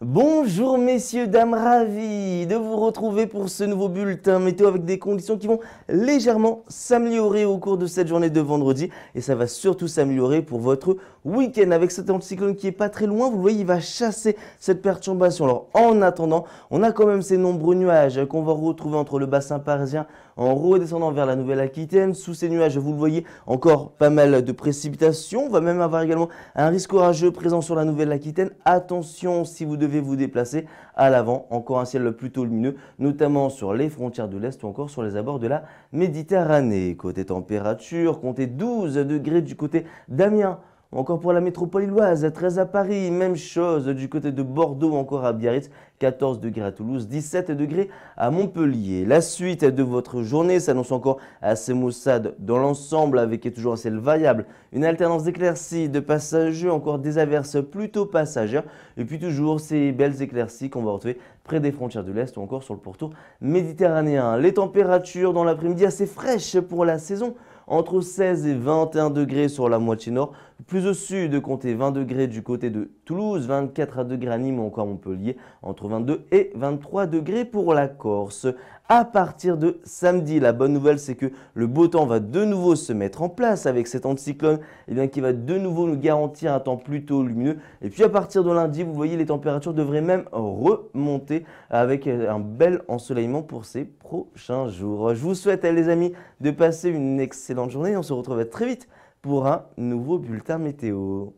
Bonjour messieurs, dames, ravis de vous retrouver pour ce nouveau bulletin météo avec des conditions qui vont légèrement s'améliorer au cours de cette journée de vendredi et ça va surtout s'améliorer pour votre week-end avec cet anticyclone qui est pas très loin, vous le voyez il va chasser cette perturbation. Alors en attendant, on a quand même ces nombreux nuages qu'on va retrouver entre le bassin parisien en redescendant vers la Nouvelle-Aquitaine. Sous ces nuages, vous le voyez, encore pas mal de précipitations. On va même avoir également un risque orageux présent sur la Nouvelle-Aquitaine. Attention si vous devez vous déplacer à l'avant. Encore un ciel plutôt lumineux, notamment sur les frontières de l'Est ou encore sur les abords de la Méditerranée. Côté température, comptez 12 degrés du côté d'Amiens, encore pour la métropole loise, 13 à Paris, même chose du côté de Bordeaux, encore à Biarritz, 14 degrés à Toulouse, 17 degrés à Montpellier. La suite de votre journée s'annonce encore assez maussade dans l'ensemble avec toujours assez ciel variable, une alternance d'éclaircies, de passagers, encore des averses plutôt passagères et puis toujours ces belles éclaircies qu'on va retrouver près des frontières de l'Est ou encore sur le pourtour méditerranéen. Les températures dans l'après-midi assez fraîches pour la saison entre 16 et 21 degrés sur la moitié nord. Plus au sud, compter 20 degrés du côté de Toulouse, 24 à degrés à Nîmes ou encore Montpellier, entre 22 et 23 degrés pour la Corse. À partir de samedi, la bonne nouvelle, c'est que le beau temps va de nouveau se mettre en place avec cet anticyclone et eh bien, qui va de nouveau nous garantir un temps plutôt lumineux. Et puis à partir de lundi, vous voyez, les températures devraient même remonter avec un bel ensoleillement pour ces prochains jours. Je vous souhaite, les amis, de passer une excellente excellente journée. On se retrouve très vite pour un nouveau bulletin météo.